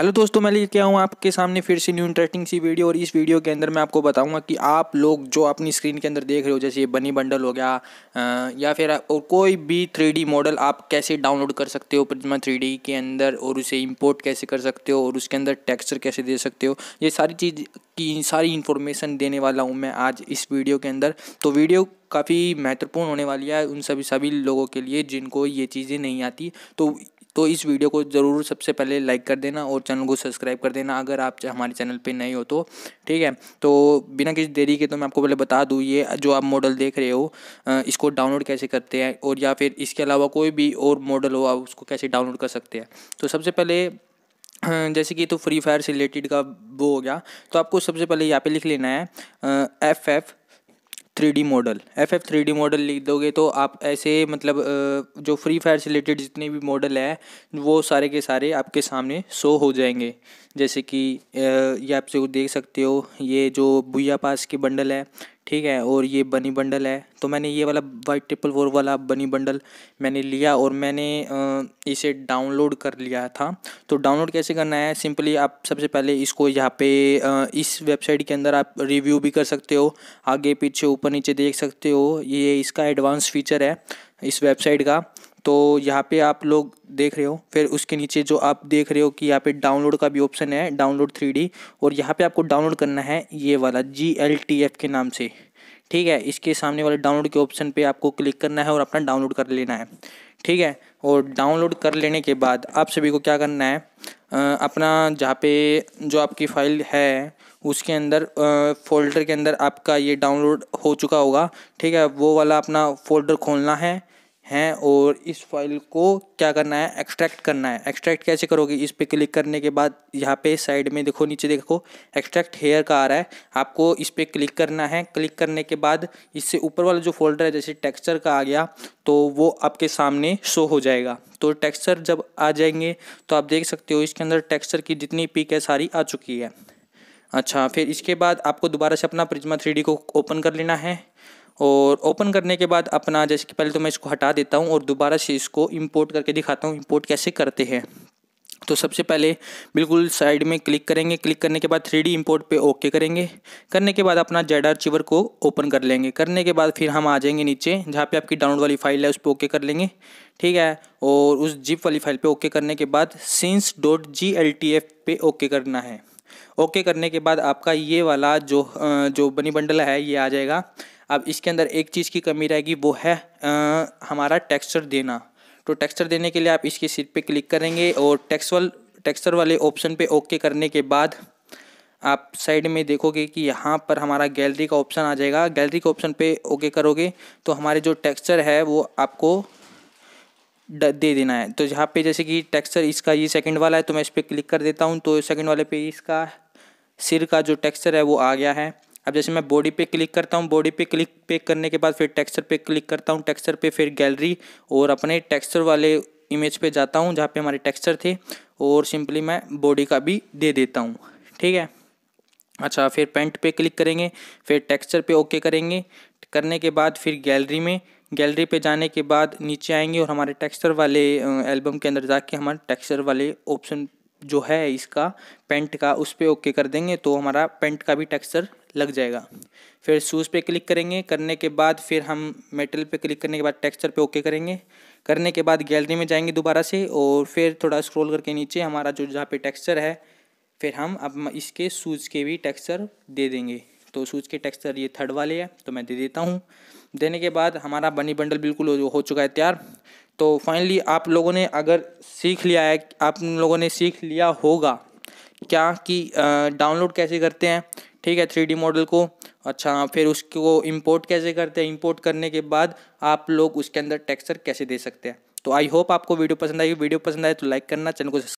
hello दोस्तों मैं लेके आऊँ आपके सामने फिर से न्यू इंटरेस्टिंग सी वीडियो और इस वीडियो के अंदर मैं आपको बताऊंगा कि आप लोग जो अपनी स्क्रीन के अंदर देख रहे हो जैसे ये बनी बंडल हो गया या फिर और कोई भी थ्री मॉडल आप कैसे डाउनलोड कर सकते हो प्रिज्मा थ्री के अंदर और उसे इम्पोर्ट कैसे कर सकते हो और उसके अंदर टेक्स्चर कैसे दे सकते हो ये सारी चीज़ की सारी इन्फॉर्मेशन देने वाला हूँ मैं आज इस वीडियो के अंदर तो वीडियो काफ़ी महत्वपूर्ण होने वाली है उन सभी सभी लोगों के लिए जिनको ये चीज़ें नहीं आती तो तो इस वीडियो को ज़रूर सबसे पहले लाइक कर देना और चैनल को सब्सक्राइब कर देना अगर आप हमारे चैनल पे नए हो तो ठीक है तो बिना किसी देरी के तो मैं आपको पहले बता दूँ ये जो आप मॉडल देख रहे हो इसको डाउनलोड कैसे करते हैं और या फिर इसके अलावा कोई भी और मॉडल हो आप उसको कैसे डाउनलोड कर सकते हैं तो सबसे पहले जैसे कि तो फ्री फायर से रिलेटेड का वो हो गया तो आपको सबसे पहले यहाँ पे लिख लेना है F F three D model F F three D model लिख दोगे तो आप ऐसे मतलब जो फ्री फायर से रिलेटेड जितने भी मॉडल है वो सारे के सारे आपके सामने शो हो जाएंगे जैसे कि ये आप से देख सकते हो ये जो भूया पास के बंडल है ठीक है और ये बनी बंडल है तो मैंने ये वाला वाइट ट्रिपल फोर वाला बनी बंडल मैंने लिया और मैंने इसे डाउनलोड कर लिया था तो डाउनलोड कैसे करना है सिंपली आप सबसे पहले इसको यहाँ पे इस वेबसाइट के अंदर आप रिव्यू भी कर सकते हो आगे पीछे ऊपर नीचे देख सकते हो ये इसका एडवांस फीचर है इस वेबसाइट का तो यहाँ पे आप लोग देख रहे हो फिर उसके नीचे जो आप देख रहे हो कि यहाँ पे डाउनलोड का भी ऑप्शन है डाउनलोड थ्री और यहाँ पे आपको डाउनलोड करना है ये वाला जी के नाम से ठीक है इसके सामने वाले डाउनलोड के ऑप्शन पे आपको क्लिक करना है और अपना डाउनलोड कर लेना है ठीक है और डाउनलोड कर लेने के बाद आप सभी को क्या करना है आ, अपना जहाँ पे जो आपकी फ़ाइल है उसके अंदर फ़ोल्डर के अंदर आपका ये डाउनलोड हो चुका होगा ठीक है वो वाला अपना फ़ोल्डर खोलना है हैं और इस फाइल को क्या करना है एक्सट्रैक्ट करना है एक्सट्रैक्ट कैसे करोगे इस पर क्लिक करने के बाद यहाँ पे साइड में देखो नीचे देखो एक्सट्रैक्ट हेयर का आ रहा है आपको इस पर क्लिक करना है क्लिक करने के बाद इससे ऊपर वाला जो फोल्डर है जैसे टेक्स्चर का आ गया तो वो आपके सामने शो हो जाएगा तो टेक्स्चर जब आ जाएंगे तो आप देख सकते हो इसके अंदर टेक्स्चर की जितनी पिक है सारी आ चुकी है अच्छा फिर इसके बाद आपको दोबारा से अपना प्रिज्मा थ्री को ओपन कर लेना है और ओपन करने के बाद अपना जैसे कि पहले तो मैं इसको हटा देता हूँ और दोबारा से इसको इम्पोर्ट करके दिखाता हूँ इम्पोर्ट कैसे करते हैं तो सबसे पहले बिल्कुल साइड में क्लिक करेंगे क्लिक करने के बाद थ्री डी इम्पोर्ट पर ओके करेंगे करने के बाद अपना जेड चिवर को ओपन कर लेंगे करने के बाद फिर हम आ जाएंगे नीचे जहाँ पे आपकी डाउनलोड वाली फाइल है उस पर ओके कर लेंगे ठीक है और उस जिप वाली फाइल पे ओके करने के बाद scenes dot G L T F पे ओके करना है ओके करने के बाद आपका ये वाला जो जो बनी बंडल है ये आ जाएगा अब इसके अंदर एक चीज़ की कमी रहेगी वो है आ, हमारा टेक्सचर देना तो टेक्सचर देने के लिए आप इसके सीट पे क्लिक करेंगे और टेक्सवल टेक्सचर वाले ऑप्शन पे ओके करने के बाद आप साइड में देखोगे कि यहाँ पर हमारा गैलरी का ऑप्शन आ जाएगा गैलरी के ऑप्शन पे ओके करोगे तो हमारे जो टेक्सचर है वो आपको दे देना है तो यहाँ पे जैसे कि टेक्सचर इसका ये सेकंड वाला है तो मैं इस पर क्लिक कर देता हूँ तो सेकंड वाले पे इसका सिर का जो टेक्सचर है वो आ गया है अब जैसे मैं बॉडी पे क्लिक करता हूँ बॉडी पे क्लिक पे करने के बाद फिर टेक्सचर पे क्लिक करता हूँ टेक्सचर पे फिर गैलरी और अपने टेक्सचर वाले इमेज पे जाता हूँ जहाँ पे हमारे टेक्सचर थे और सिंपली मैं बॉडी का भी दे देता हूँ ठीक है अच्छा फिर पेंट पे क्लिक करेंगे फिर टेक्सचर पे ओके करेंगे करने के बाद फिर गैलरी में गैलरी पे जाने के बाद नीचे आएंगे और हमारे टेक्सचर वाले एल्बम के अंदर जाके हमारे टेक्सचर वाले ऑप्शन जो है इसका पेंट का उस पर ओके कर देंगे तो हमारा पेंट का भी टेक्सचर लग जाएगा फिर शूज़ पे क्लिक करेंगे करने के बाद फिर हम मेटल पे क्लिक करने के बाद टेक्सचर पे ओके करेंगे करने के बाद गैलरी में जाएंगे दोबारा से और फिर थोड़ा स्क्रॉल करके नीचे हमारा जो जहाँ पे टेक्सचर है फिर हम अब इसके शूज़ के भी टेक्सचर दे देंगे तो शूज़ के टेक्सचर ये थर्ड वाले हैं तो मैं दे देता हूँ देने के बाद हमारा बनी बंडल बिल्कुल हो चुका है तैयार तो फाइनली आप लोगों ने अगर सीख लिया है आप लोगों ने सीख लिया होगा क्या कि डाउनलोड कैसे करते हैं ठीक है थ्री मॉडल को अच्छा फिर उसको इंपोर्ट कैसे करते हैं इंपोर्ट करने के बाद आप लोग उसके अंदर टेक्सचर कैसे दे सकते हैं तो आई होप आपको वीडियो पसंद आई वीडियो पसंद आए तो लाइक करना चैनल को